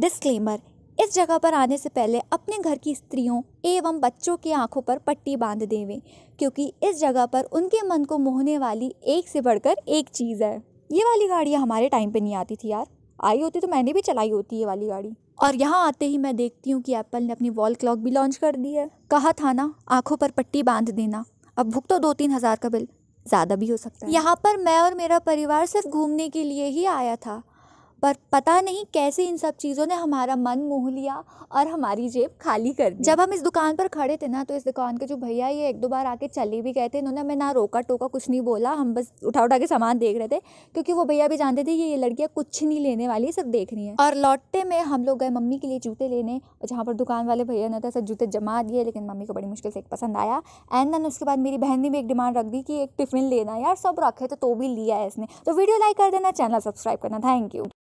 disclaimer इस जगह पर आने से पहले अपने घर की स्त्रियों एवं बच्चों की आंखों पर पट्टी बांध देवें क्योंकि इस जगह पर उनके मन को मोहने वाली एक से बढ़कर एक चीज़ है ये वाली गाड़ी हमारे टाइम पे नहीं आती थी यार आई होती तो मैंने भी चलाई होती ये वाली गाड़ी और यहाँ आते ही मैं देखती हूँ कि एप्पल ने अपनी वॉल क्लॉक भी लॉन्च कर दी है कहा था ना आंखों पर पट्टी बांध देना अब भुगतो दो तीन हज़ार का बिल ज़्यादा भी हो सकता है यहाँ पर मैं और मेरा परिवार सिर्फ घूमने के लिए ही आया था पर पता नहीं कैसे इन सब चीज़ों ने हमारा मन मोह लिया और हमारी जेब खाली कर दी जब हम इस दुकान पर खड़े थे ना तो इस दुकान के जो भैया ये एक दो बार आके चले भी गए थे इन्होंने हमें ना रोका टोका कुछ नहीं बोला हम बस उठा उठा के सामान देख रहे थे क्योंकि वो भैया भी जानते थे ये ये लड़कियाँ कुछ नहीं लेने वाली सब देख रही हैं और लौटते में हम लोग गए मम्मी के लिए जूते लेने और जहाँ पर दुकान वाले भैया ने था तो सब जूते जमा दिए लेकिन मम्मी को बड़ी मुश्किल से एक पसंद आया एंड देन उसके बाद मेरी बहन ने भी एक डिमांड रख दी कि एक टिफ़िन लेना यार सब रखे थे तो भी लिया है इसने तो वीडियो लाइक कर देना चैनल सब्सक्राइब करना थैंक यू